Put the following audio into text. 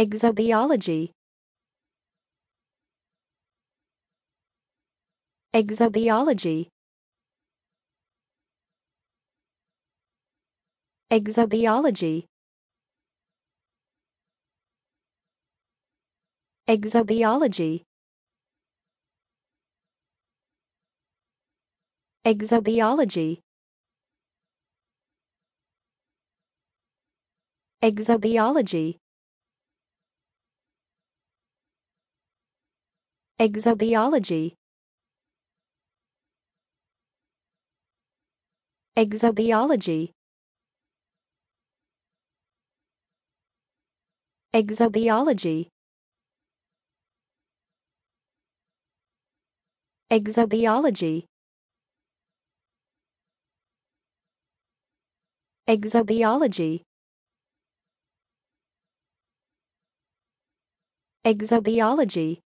Exobiology Exobiology Exobiology Exobiology Exobiology Exobiology Exobiology Exobiology Exobiology Exobiology Exobiology Exobiology